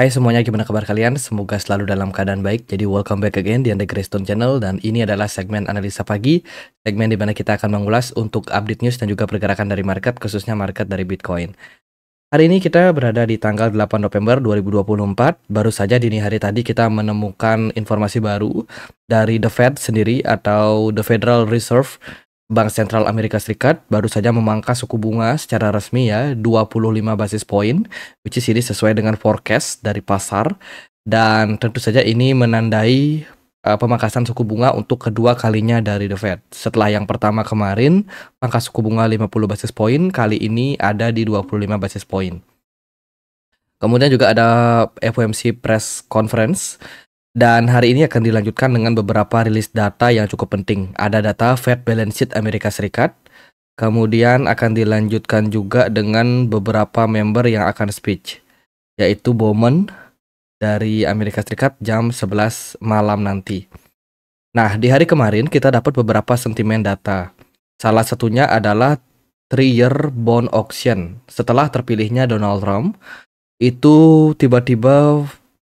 Hai semuanya, gimana kabar kalian? Semoga selalu dalam keadaan baik. Jadi welcome back again di Anda Greystone Channel dan ini adalah segmen analisa pagi, segmen di mana kita akan mengulas untuk update news dan juga pergerakan dari market, khususnya market dari Bitcoin. Hari ini kita berada di tanggal 8 November 2024. Baru saja dini hari tadi kita menemukan informasi baru dari The Fed sendiri atau The Federal Reserve Bank Sentral Amerika Serikat baru saja memangkas suku bunga secara resmi ya 25 basis point which is ini sesuai dengan forecast dari pasar dan tentu saja ini menandai uh, pemangkasan suku bunga untuk kedua kalinya dari The Fed. Setelah yang pertama kemarin pangkas suku bunga 50 basis point, kali ini ada di 25 basis point. Kemudian juga ada FOMC press conference dan hari ini akan dilanjutkan dengan beberapa rilis data yang cukup penting. Ada data Fed Balance Sheet Amerika Serikat, kemudian akan dilanjutkan juga dengan beberapa member yang akan speech, yaitu Bowman dari Amerika Serikat jam 11 malam nanti. Nah, di hari kemarin kita dapat beberapa sentimen data. Salah satunya adalah three-year bond auction. Setelah terpilihnya Donald Trump, itu tiba-tiba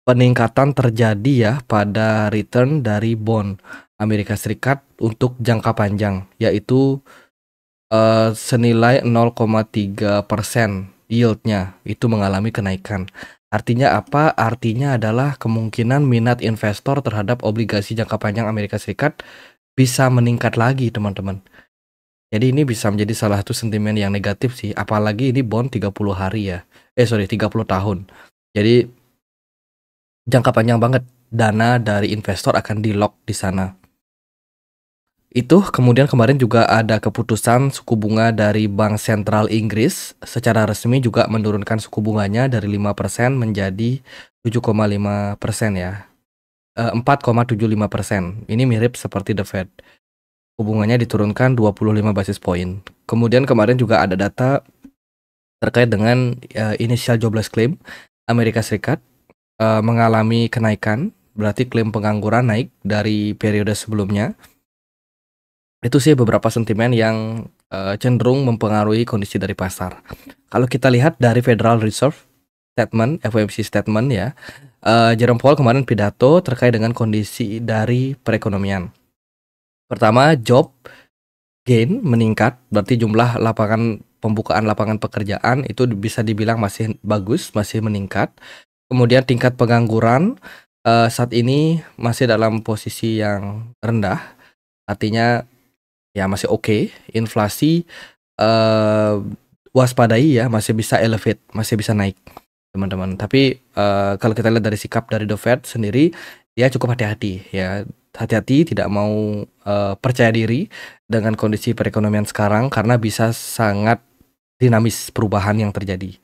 peningkatan terjadi ya pada return dari bond Amerika Serikat untuk jangka panjang yaitu uh, senilai 0,3% persen yieldnya itu mengalami kenaikan. Artinya apa? Artinya adalah kemungkinan minat investor terhadap obligasi jangka panjang Amerika Serikat bisa meningkat lagi, teman-teman. Jadi ini bisa menjadi salah satu sentimen yang negatif sih, apalagi ini bond 30 hari ya. Eh sorry, 30 tahun. Jadi jangka panjang banget dana dari investor akan di lock di sana. Itu kemudian kemarin juga ada keputusan suku bunga dari Bank Sentral Inggris secara resmi juga menurunkan suku bunganya dari 5% menjadi 7,5% ya. 4,75%. Eh, Ini mirip seperti The Fed. Hubungannya diturunkan 25 basis point. Kemudian kemarin juga ada data terkait dengan uh, eh, initial jobless claim Amerika Serikat uh, mengalami kenaikan, berarti klaim pengangguran naik dari periode sebelumnya. Itu sih beberapa sentimen yang uh, cenderung mempengaruhi kondisi dari pasar. Kalau kita lihat dari Federal Reserve statement, FOMC statement ya, uh, Jerome Powell kemarin pidato terkait dengan kondisi dari perekonomian. Pertama, job gain meningkat, berarti jumlah lapangan pembukaan lapangan pekerjaan itu bisa dibilang masih bagus, masih meningkat. Kemudian tingkat pengangguran uh, saat ini masih dalam posisi yang rendah, artinya ya masih oke. Okay. Inflasi uh, waspadai ya, masih bisa elevate, masih bisa naik, teman-teman. Tapi uh, kalau kita lihat dari sikap dari The Fed sendiri, ya cukup hati-hati ya, hati-hati tidak mau uh, percaya diri dengan kondisi perekonomian sekarang karena bisa sangat dinamis perubahan yang terjadi.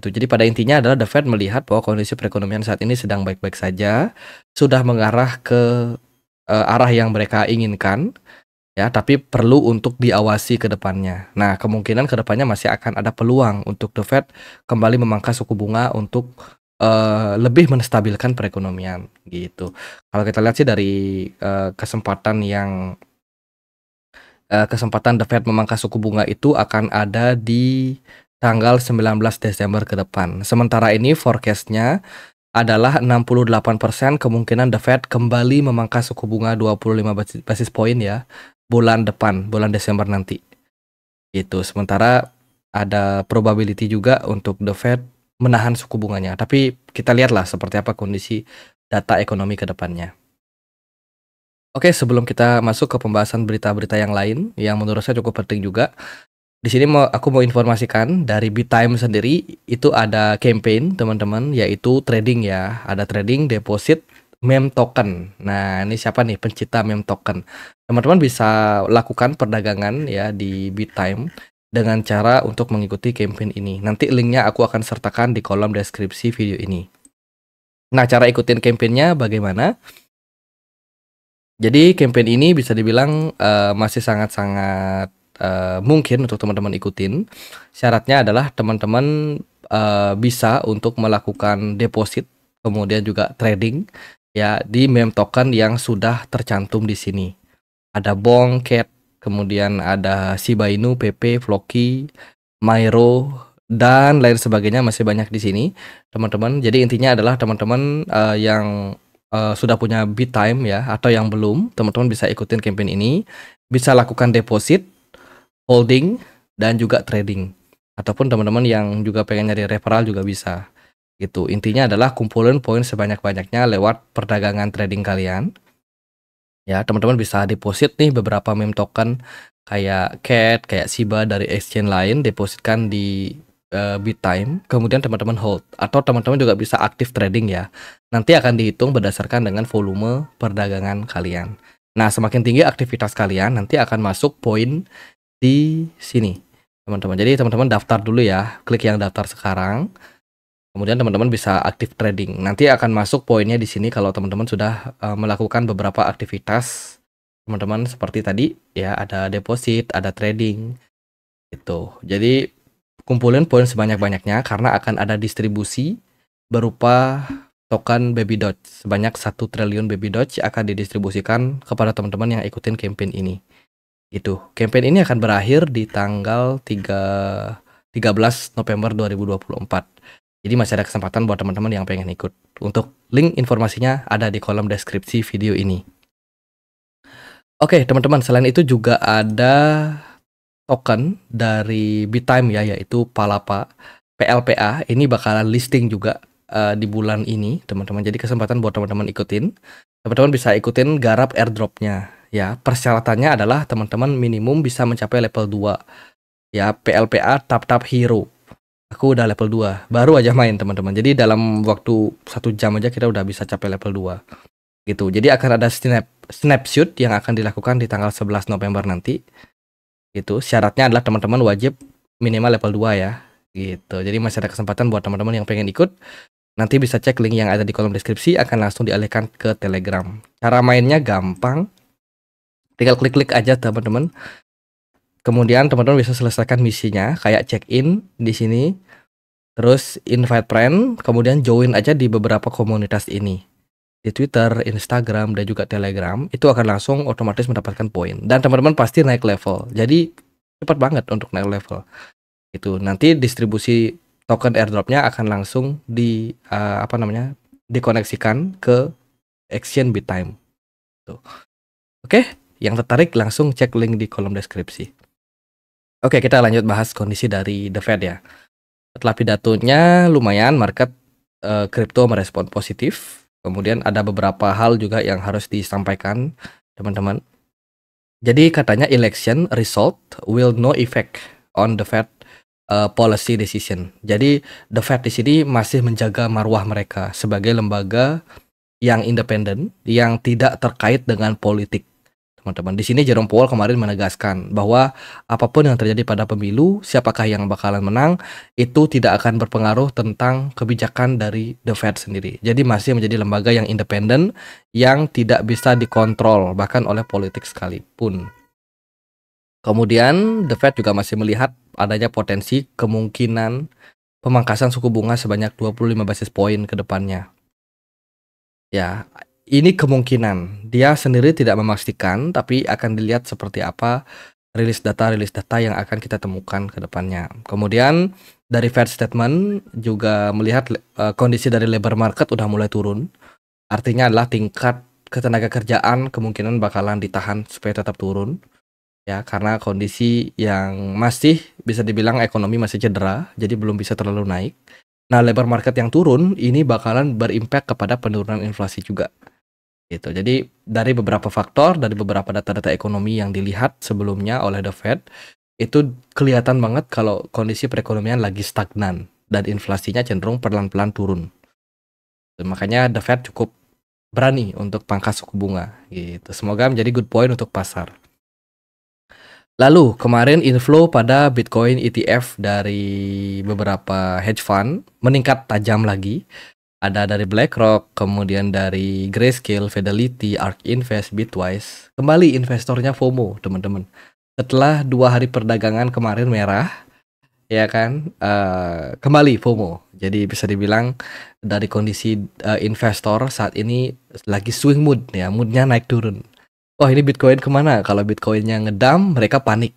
Itu jadi pada intinya adalah The Fed melihat bahwa kondisi perekonomian saat ini sedang baik-baik saja, sudah mengarah ke uh, arah yang mereka inginkan ya, tapi perlu untuk diawasi ke depannya. Nah, kemungkinan ke depannya masih akan ada peluang untuk The Fed kembali memangkas suku bunga untuk uh, lebih menstabilkan perekonomian gitu. Kalau kita lihat sih dari uh, kesempatan yang uh, kesempatan The Fed memangkas suku bunga itu akan ada di tanggal 19 Desember ke depan. Sementara ini forecastnya adalah 68% kemungkinan The Fed kembali memangkas suku bunga 25 basis point ya bulan depan, bulan Desember nanti. Itu. Sementara ada probability juga untuk The Fed menahan suku bunganya. Tapi kita lihatlah seperti apa kondisi data ekonomi ke depannya. Oke, sebelum kita masuk ke pembahasan berita-berita yang lain yang menurut saya cukup penting juga, di sini mau, aku mau informasikan dari BitTime sendiri itu ada campaign teman-teman yaitu trading ya ada trading deposit mem token nah ini siapa nih pencipta mem token teman-teman bisa lakukan perdagangan ya di BitTime dengan cara untuk mengikuti campaign ini nanti linknya aku akan sertakan di kolom deskripsi video ini nah cara ikutin campaignnya bagaimana jadi campaign ini bisa dibilang uh, masih sangat-sangat Eh, mungkin untuk teman-teman ikutin. Syaratnya adalah teman-teman uh, bisa untuk melakukan deposit, kemudian juga trading ya di meme token yang sudah tercantum di sini. Ada Bong, Cat, kemudian ada Shiba Inu, PP, Floki, Myro, dan lain sebagainya masih banyak di sini teman-teman jadi intinya adalah teman-teman uh, yang uh, sudah punya bit time ya atau yang belum teman-teman bisa ikutin campaign ini bisa lakukan deposit holding dan juga trading ataupun teman-teman yang juga pengen nyari referral juga bisa gitu intinya adalah kumpulin poin sebanyak-banyaknya lewat perdagangan trading kalian ya teman-teman bisa deposit nih beberapa meme token kayak cat kayak Siba dari exchange lain depositkan di uh, eh, time kemudian teman-teman hold atau teman-teman juga bisa aktif trading ya nanti akan dihitung berdasarkan dengan volume perdagangan kalian Nah, semakin tinggi aktivitas kalian, nanti akan masuk poin di sini teman-teman. Jadi teman-teman daftar dulu ya, klik yang daftar sekarang. Kemudian teman-teman bisa aktif trading. Nanti akan masuk poinnya di sini kalau teman-teman sudah uh, melakukan beberapa aktivitas teman-teman seperti tadi ya ada deposit, ada trading itu Jadi kumpulin poin sebanyak-banyaknya karena akan ada distribusi berupa token Baby Doge sebanyak satu triliun Baby Doge akan didistribusikan kepada teman-teman yang ikutin campaign ini itu. Campaign ini akan berakhir di tanggal 3 13 November 2024. Jadi masih ada kesempatan buat teman-teman yang pengen ikut. Untuk link informasinya ada di kolom deskripsi video ini. Oke, teman-teman, selain itu juga ada token dari Bitime ya, yaitu Palapa PLPA. Ini bakalan listing juga uh, di bulan ini, teman-teman. Jadi kesempatan buat teman-teman ikutin. Teman-teman bisa ikutin garap airdropnya ya persyaratannya adalah teman-teman minimum bisa mencapai level 2 ya PLPA tap-tap hero aku udah level 2 baru aja main teman-teman jadi dalam waktu satu jam aja kita udah bisa capai level 2 gitu jadi akan ada snap snapshot yang akan dilakukan di tanggal 11 November nanti gitu syaratnya adalah teman-teman wajib minimal level 2 ya gitu jadi masih ada kesempatan buat teman-teman yang pengen ikut nanti bisa cek link yang ada di kolom deskripsi akan langsung dialihkan ke telegram cara mainnya gampang tinggal klik-klik aja teman-teman kemudian teman-teman bisa selesaikan misinya kayak check in di sini terus invite friend kemudian join aja di beberapa komunitas ini di Twitter, Instagram, dan juga Telegram itu akan langsung otomatis mendapatkan poin dan teman-teman pasti naik level jadi cepat banget untuk naik level itu nanti distribusi token airdropnya akan langsung di uh, apa namanya dikoneksikan ke Action Bitime. time Oke, yang tertarik langsung cek link di kolom deskripsi. Oke, kita lanjut bahas kondisi dari The Fed ya. Setelah pidatonya lumayan market eh, kripto uh, merespon positif. Kemudian ada beberapa hal juga yang harus disampaikan teman-teman. Jadi katanya election result will no effect on the Fed uh, policy decision. Jadi the Fed di sini masih menjaga marwah mereka sebagai lembaga yang independen yang tidak terkait dengan politik teman-teman. Di sini Jerome Powell kemarin menegaskan bahwa apapun yang terjadi pada pemilu, siapakah yang bakalan menang, itu tidak akan berpengaruh tentang kebijakan dari The Fed sendiri. Jadi masih menjadi lembaga yang independen yang tidak bisa dikontrol bahkan oleh politik sekalipun. Kemudian The Fed juga masih melihat adanya potensi kemungkinan pemangkasan suku bunga sebanyak 25 basis poin ke depannya. Ya, ini kemungkinan dia sendiri tidak memastikan, tapi akan dilihat seperti apa rilis data rilis data yang akan kita temukan ke depannya. Kemudian dari Fed statement juga melihat uh, kondisi dari labor market udah mulai turun. Artinya adalah tingkat ketenaga kerjaan kemungkinan bakalan ditahan supaya tetap turun. Ya, karena kondisi yang masih bisa dibilang ekonomi masih cedera, jadi belum bisa terlalu naik. Nah, labor market yang turun ini bakalan berimpact kepada penurunan inflasi juga. Gitu. Jadi dari beberapa faktor, dari beberapa data-data ekonomi yang dilihat sebelumnya oleh The Fed, itu kelihatan banget kalau kondisi perekonomian lagi stagnan dan inflasinya cenderung perlahan-lahan turun. Dan makanya The Fed cukup berani untuk pangkas suku bunga gitu. Semoga menjadi good point untuk pasar. Lalu kemarin inflow pada Bitcoin ETF dari beberapa hedge fund meningkat tajam lagi ada dari BlackRock, kemudian dari Grayscale, Fidelity, ARK Invest, Bitwise. Kembali investornya FOMO, teman-teman. Setelah dua hari perdagangan kemarin merah, ya kan, uh, kembali FOMO. Jadi bisa dibilang dari kondisi uh, investor saat ini lagi swing mood, ya moodnya naik turun. Wah oh, ini Bitcoin kemana? Kalau Bitcoinnya ngedam, mereka panik.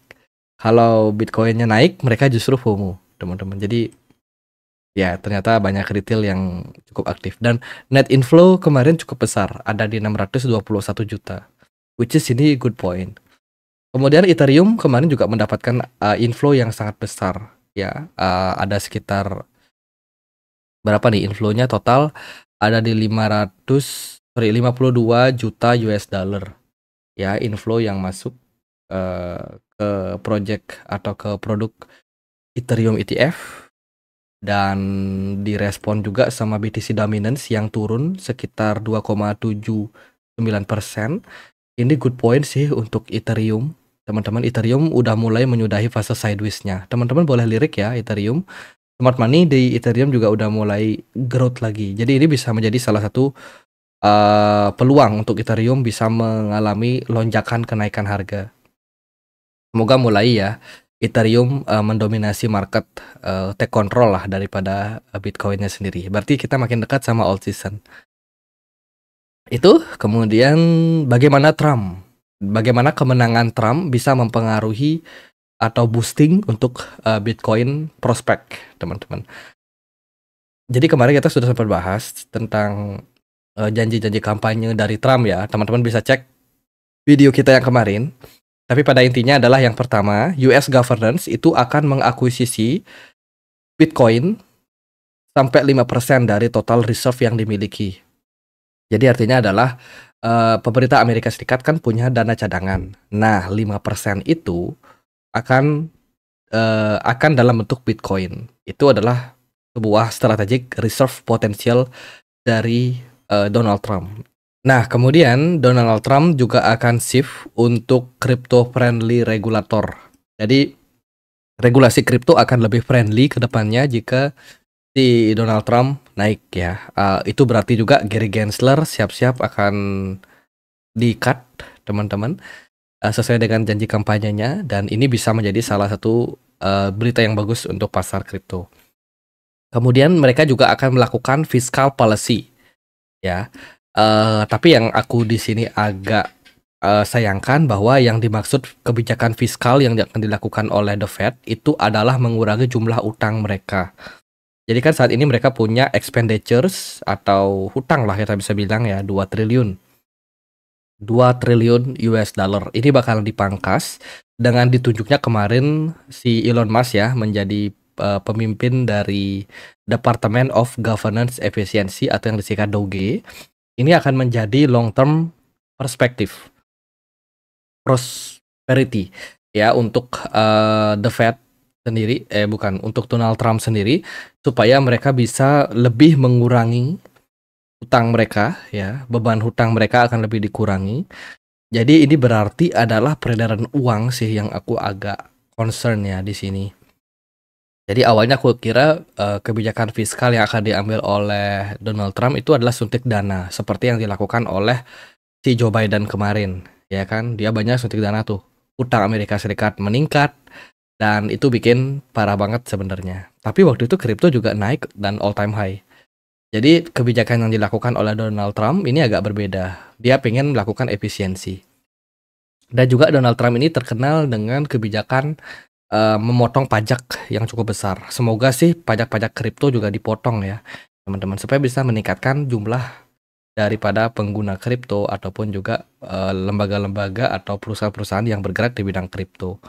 Kalau Bitcoinnya naik, mereka justru FOMO, teman-teman. Jadi ya ternyata banyak retail yang cukup aktif dan net inflow kemarin cukup besar ada di 621 juta which is ini good point kemudian Ethereum kemarin juga mendapatkan uh, inflow yang sangat besar ya uh, ada sekitar berapa nih inflownya total ada di 500 sorry 52 juta US dollar ya inflow yang masuk uh, ke project atau ke produk Ethereum ETF dan direspon juga sama BTC dominance yang turun sekitar 2,79 Ini good point sih untuk Ethereum. Teman-teman Ethereum udah mulai menyudahi fase sideways-nya. Teman-teman boleh lirik ya Ethereum. Smart money di Ethereum juga udah mulai growth lagi. Jadi ini bisa menjadi salah satu uh, peluang untuk Ethereum bisa mengalami lonjakan kenaikan harga. Semoga mulai ya Ethereum uh, mendominasi market uh, take control lah daripada eh, Bitcoinnya sendiri. Berarti kita makin dekat sama old season. Itu kemudian bagaimana Trump, bagaimana kemenangan Trump bisa mempengaruhi atau boosting untuk uh, Bitcoin prospek, teman-teman. Jadi kemarin kita sudah sempat bahas tentang uh, janji -janji kampanye dari Trump ya. Teman-teman bisa cek video kita yang kemarin tapi pada intinya adalah yang pertama, US governance itu akan mengakuisisi Bitcoin sampai 5% dari total reserve yang dimiliki. Jadi artinya adalah uh, pemerintah Amerika Serikat kan punya dana cadangan. Nah, 5% itu akan uh, akan dalam bentuk Bitcoin. Itu adalah sebuah strategic reserve potensial dari uh, Donald Trump. Nah, kemudian Donald Trump juga akan shift untuk crypto-friendly regulator. Jadi, regulasi kripto akan lebih friendly ke depannya jika si Donald Trump naik ya. Uh, itu berarti juga Gary Gensler siap-siap akan di-cut, teman-teman. Uh, sesuai dengan janji kampanyenya dan ini bisa menjadi salah satu uh, berita yang bagus untuk pasar kripto. Kemudian mereka juga akan melakukan fiscal policy ya Uh, tapi yang aku di sini agak uh, sayangkan bahwa yang dimaksud kebijakan fiskal yang akan dilakukan oleh The Fed itu adalah mengurangi jumlah utang mereka. Jadi kan saat ini mereka punya expenditures atau hutang lah kita bisa bilang ya 2 triliun. 2 triliun US dollar. Ini bakal dipangkas dengan ditunjuknya kemarin si Elon Musk ya menjadi uh, pemimpin dari Department of Governance Efficiency atau yang disingkat DOGE ini akan menjadi long term perspektif prosperity ya untuk uh, the Fed sendiri eh bukan untuk Donald Trump sendiri supaya mereka bisa lebih mengurangi hutang mereka ya beban hutang mereka akan lebih dikurangi jadi ini berarti adalah peredaran uang sih yang aku agak concern ya di sini jadi awalnya aku kira uh, kebijakan fiskal yang akan diambil oleh Donald Trump itu adalah suntik dana seperti yang dilakukan oleh si Joe Biden kemarin, ya kan? Dia banyak suntik dana tuh. Utang Amerika Serikat meningkat dan itu bikin parah banget sebenarnya. Tapi waktu itu kripto juga naik dan all time high. Jadi kebijakan yang dilakukan oleh Donald Trump ini agak berbeda. Dia pengen melakukan efisiensi. Dan juga Donald Trump ini terkenal dengan kebijakan Eh, memotong pajak yang cukup besar. Semoga sih pajak-pajak kripto juga dipotong ya, teman-teman, supaya bisa meningkatkan jumlah daripada pengguna kripto ataupun juga eh, lembaga-lembaga uh, atau perusahaan-perusahaan yang bergerak di bidang kripto.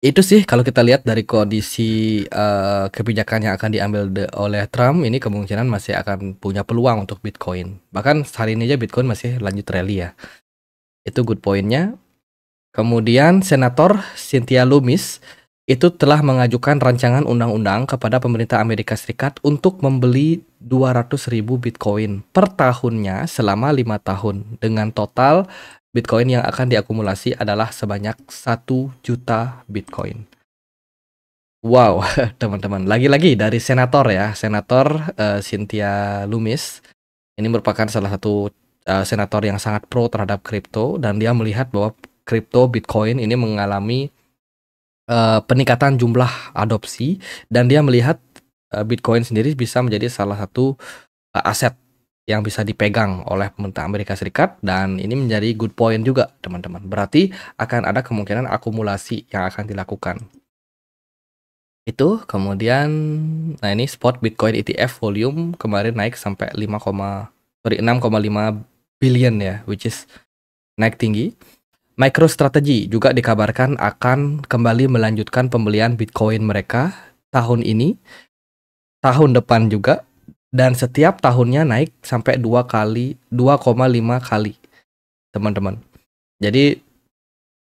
Itu sih kalau kita lihat dari kondisi uh, kebijakan yang akan diambil de oleh Trump ini kemungkinan masih akan punya peluang untuk Bitcoin. Bahkan hari ini aja Bitcoin masih lanjut rally ya. Itu good pointnya Kemudian Senator Cynthia Loomis itu telah mengajukan rancangan undang-undang kepada pemerintah Amerika Serikat untuk membeli 200 ribu Bitcoin per tahunnya selama lima tahun dengan total Bitcoin yang akan diakumulasi adalah sebanyak 1 juta Bitcoin. Wow, teman-teman. Lagi-lagi dari senator ya, senator uh, Cynthia Loomis. Ini merupakan salah satu uh, senator yang sangat pro terhadap kripto dan dia melihat bahwa kripto Bitcoin ini mengalami uh, peningkatan jumlah adopsi dan dia melihat uh, Bitcoin sendiri bisa menjadi salah satu uh, aset yang bisa dipegang oleh pemerintah Amerika Serikat dan ini menjadi good point juga teman-teman. Berarti akan ada kemungkinan akumulasi yang akan dilakukan. Itu kemudian nah ini spot Bitcoin ETF volume kemarin naik sampai 5, sorry 6,5 billion ya which is naik tinggi. MicroStrategy juga dikabarkan akan kembali melanjutkan pembelian Bitcoin mereka tahun ini, tahun depan juga, dan setiap tahunnya naik sampai 2 kali, 2,5 kali, teman-teman. Jadi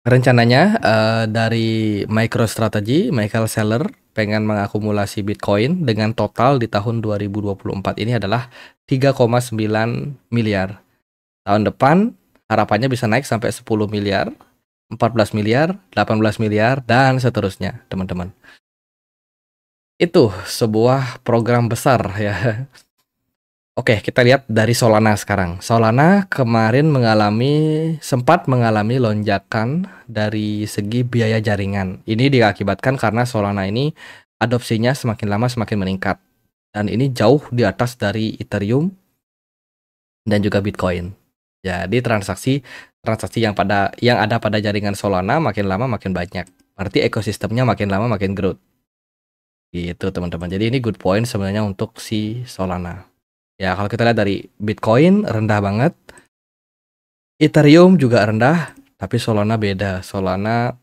rencananya uh, dari MicroStrategy, Michael Seller pengen mengakumulasi Bitcoin dengan total di tahun 2024 ini adalah 3,9 miliar. Tahun depan harapannya bisa naik sampai 10 miliar, 14 miliar, 18 miliar, dan seterusnya, teman-teman. Itu sebuah program besar ya. Oke, kita lihat dari Solana sekarang. Solana kemarin mengalami sempat mengalami lonjakan dari segi biaya jaringan. Ini diakibatkan karena Solana ini adopsinya semakin lama semakin meningkat dan ini jauh di atas dari Ethereum dan juga Bitcoin. Jadi transaksi transaksi yang pada yang ada pada jaringan Solana makin lama makin banyak. Berarti ekosistemnya makin lama makin growth. Gitu teman-teman. Jadi ini good point sebenarnya untuk si Solana. Ya kalau kita lihat dari Bitcoin rendah banget. Ethereum juga rendah, tapi Solana beda. Solana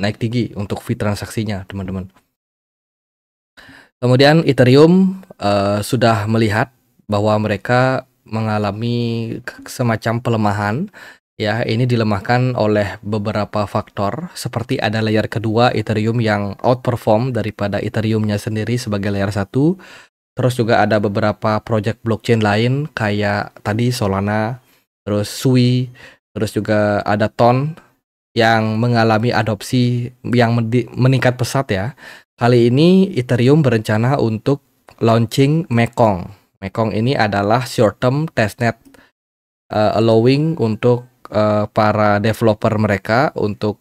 naik tinggi untuk fee transaksinya, teman-teman. Kemudian Ethereum uh, sudah melihat bahwa mereka mengalami semacam pelemahan ya ini dilemahkan oleh beberapa faktor seperti ada layer kedua Ethereum yang outperform daripada Ethereumnya sendiri sebagai layer satu terus juga ada beberapa project blockchain lain kayak tadi Solana terus Sui terus juga ada Ton yang mengalami adopsi yang meningkat pesat ya kali ini Ethereum berencana untuk launching Mekong Mekong ini adalah short term testnet uh, allowing untuk uh, para developer mereka untuk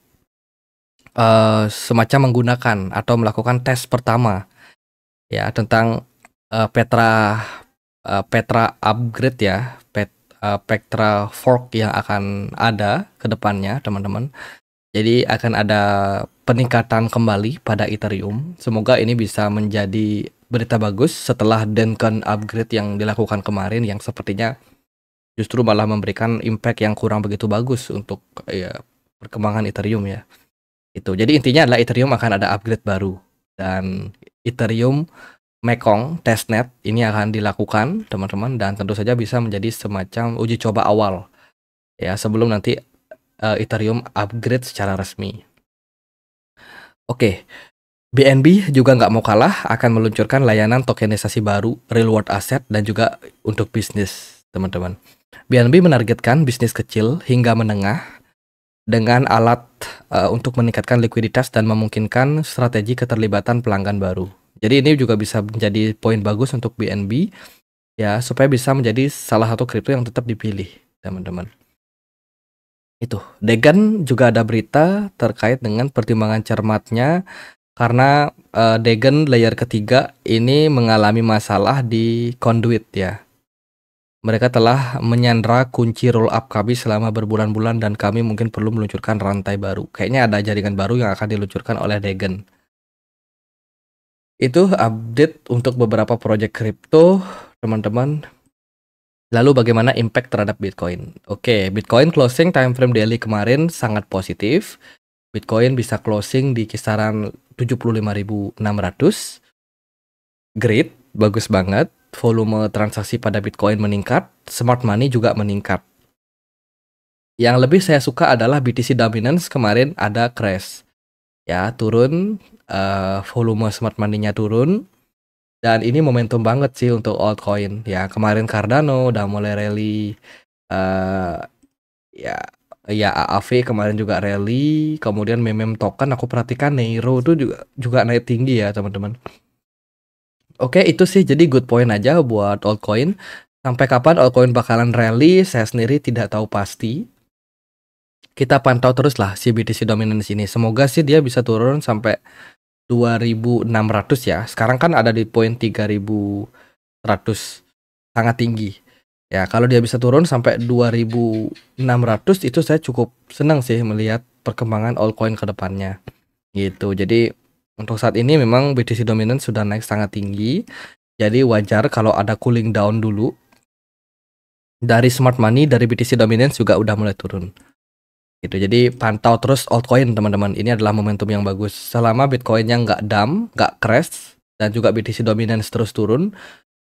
uh, semacam menggunakan atau melakukan tes pertama ya tentang uh, Petra uh, Petra upgrade ya Pet, uh, Petra fork yang akan ada ke depannya teman-teman. Jadi akan ada peningkatan kembali pada Ethereum. Semoga ini bisa menjadi berita bagus setelah Duncan upgrade yang dilakukan kemarin yang sepertinya justru malah memberikan impact yang kurang begitu bagus untuk ya perkembangan Ethereum ya. Itu. Jadi intinya adalah Ethereum akan ada upgrade baru dan Ethereum Mekong testnet ini akan dilakukan teman-teman dan tentu saja bisa menjadi semacam uji coba awal ya sebelum nanti uh, Ethereum upgrade secara resmi. Oke, okay. BNB juga nggak mau kalah akan meluncurkan layanan tokenisasi baru, real world asset, dan juga untuk bisnis, teman-teman. BNB menargetkan bisnis kecil hingga menengah dengan alat uh, untuk meningkatkan likuiditas dan memungkinkan strategi keterlibatan pelanggan baru. Jadi ini juga bisa menjadi poin bagus untuk BNB ya supaya bisa menjadi salah satu kripto yang tetap dipilih, teman-teman. Itu. Degan juga ada berita terkait dengan pertimbangan cermatnya karena uh, Degen layer ketiga ini mengalami masalah di conduit ya. Mereka telah menyandra kunci roll up kami selama berbulan-bulan dan kami mungkin perlu meluncurkan rantai baru. Kayaknya ada jaringan baru yang akan diluncurkan oleh Degen. Itu update untuk beberapa project crypto, teman-teman. Lalu bagaimana impact terhadap Bitcoin? Oke, Bitcoin closing time frame daily kemarin sangat positif Bitcoin bisa closing di kisaran 75.600. Great, bagus banget. Volume transaksi pada Bitcoin meningkat, smart money juga meningkat. Yang lebih saya suka adalah BTC dominance kemarin ada crash. Ya, turun uh, volume smart money-nya turun. Dan ini momentum banget sih untuk altcoin. Ya, kemarin Cardano udah mulai rally uh, ya ya AAV kemarin juga rally, kemudian Memem token aku perhatikan Neiro itu juga juga naik tinggi ya teman-teman. Oke itu sih jadi good point aja buat altcoin. Sampai kapan altcoin bakalan rally? Saya sendiri tidak tahu pasti. Kita pantau terus lah si BTC dominance ini. Semoga sih dia bisa turun sampai 2600 ya. Sekarang kan ada di point 3100. Sangat tinggi. Ya, kalau dia bisa turun sampai 2600 itu saya cukup senang sih melihat perkembangan altcoin ke depannya. Gitu. Jadi untuk saat ini memang BTC Dominance sudah naik sangat tinggi. Jadi wajar kalau ada cooling down dulu. Dari smart money dari BTC dominance juga udah mulai turun. Gitu. Jadi pantau terus altcoin teman-teman. Ini adalah momentum yang bagus. Selama Bitcoinnya nggak dam, nggak crash, dan juga BTC dominance terus turun,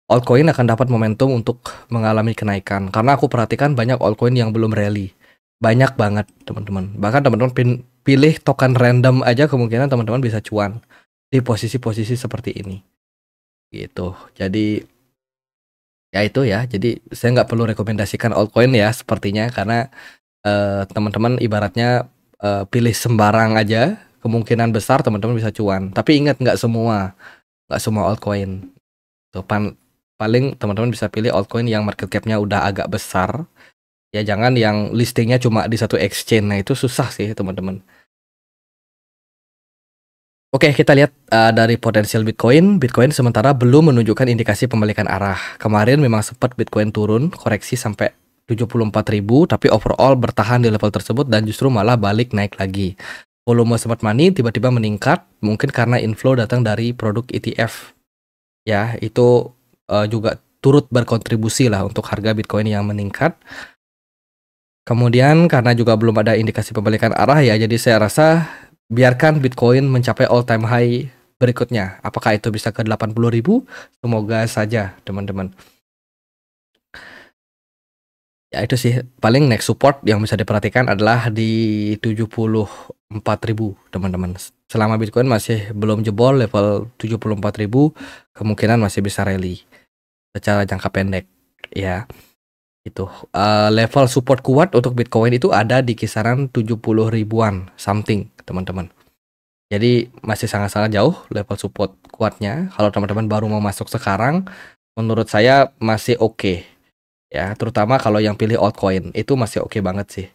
altcoin akan dapat momentum untuk mengalami kenaikan karena aku perhatikan banyak altcoin yang belum rally banyak banget teman-teman bahkan teman-teman pilih token random aja kemungkinan teman-teman bisa cuan di posisi-posisi seperti ini gitu jadi ya itu ya jadi saya nggak perlu rekomendasikan altcoin ya sepertinya karena teman eh, teman-teman ibaratnya uh, pilih sembarang aja kemungkinan besar teman-teman bisa cuan tapi ingat nggak semua nggak semua altcoin tuh pan paling teman-teman bisa pilih altcoin yang market capnya udah agak besar ya jangan yang listingnya cuma di satu exchange nah itu susah sih teman-teman Oke kita lihat uh, dari potensial Bitcoin Bitcoin sementara belum menunjukkan indikasi pembalikan arah kemarin memang sempat Bitcoin turun koreksi sampai ribu tapi overall bertahan di level tersebut dan justru malah balik naik lagi volume smart money tiba-tiba meningkat mungkin karena inflow datang dari produk ETF ya itu uh, juga turut berkontribusi lah untuk harga Bitcoin yang meningkat. Kemudian karena juga belum ada indikasi pembalikan arah ya, jadi saya rasa biarkan Bitcoin mencapai all time high berikutnya. Apakah itu bisa ke 80 ribu? Semoga saja teman-teman. Ya itu sih paling next support yang bisa diperhatikan adalah di 74.000 teman-teman. Selama Bitcoin masih belum jebol level 74.000, kemungkinan masih bisa rally secara jangka pendek ya itu uh, level support kuat untuk Bitcoin itu ada di kisaran 70 ribuan something teman-teman jadi masih sangat-sangat jauh level support kuatnya kalau teman-teman baru mau masuk sekarang menurut saya masih oke okay. ya terutama kalau yang pilih altcoin itu masih oke okay banget sih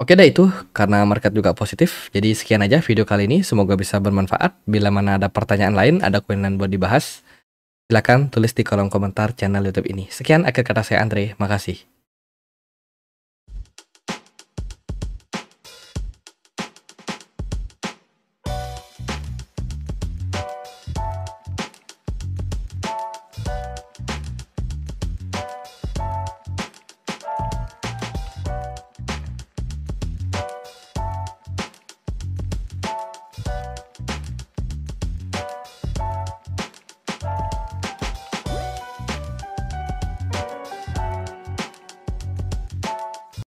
Oke deh itu, karena market juga positif. Jadi sekian aja video kali ini, semoga bisa bermanfaat. Bila mana ada pertanyaan lain, ada koin buat dibahas, Silahkan tulis di kolom komentar channel YouTube ini. Sekian akhir kata saya Andre, makasih.